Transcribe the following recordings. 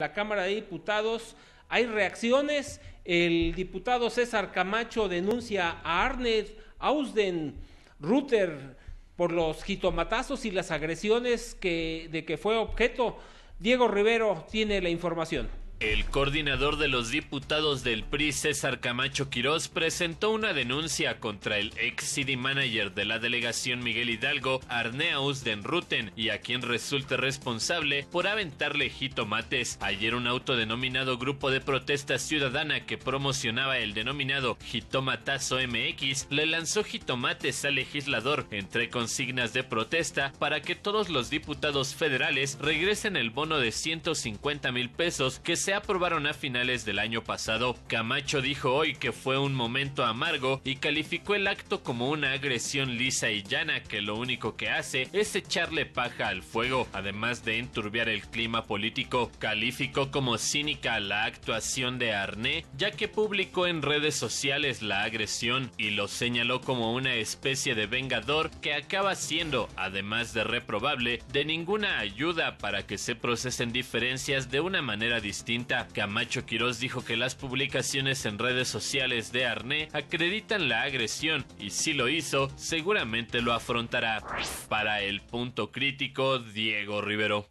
la Cámara de Diputados hay reacciones. El diputado César Camacho denuncia a Arnett Ausden Rutter por los jitomatazos y las agresiones que, de que fue objeto. Diego Rivero tiene la información. El coordinador de los diputados del PRI, César Camacho Quirós, presentó una denuncia contra el ex city manager de la delegación Miguel Hidalgo, Arneaus Denruten, y a quien resulte responsable por aventarle jitomates. Ayer un autodenominado grupo de protesta ciudadana que promocionaba el denominado jitomatazo MX le lanzó jitomates al legislador entre consignas de protesta para que todos los diputados federales regresen el bono de 150 mil pesos que se aprobaron a finales del año pasado. Camacho dijo hoy que fue un momento amargo y calificó el acto como una agresión lisa y llana que lo único que hace es echarle paja al fuego, además de enturbiar el clima político. Calificó como cínica la actuación de Arné, ya que publicó en redes sociales la agresión y lo señaló como una especie de vengador que acaba siendo, además de reprobable, de ninguna ayuda para que se procesen diferencias de una manera distinta Camacho Quirós dijo que las publicaciones en redes sociales de Arné acreditan la agresión y si lo hizo, seguramente lo afrontará. Para el punto crítico, Diego Rivero.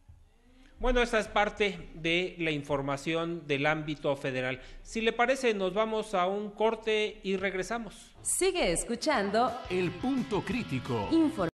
Bueno, esta es parte de la información del ámbito federal. Si le parece, nos vamos a un corte y regresamos. Sigue escuchando El Punto Crítico.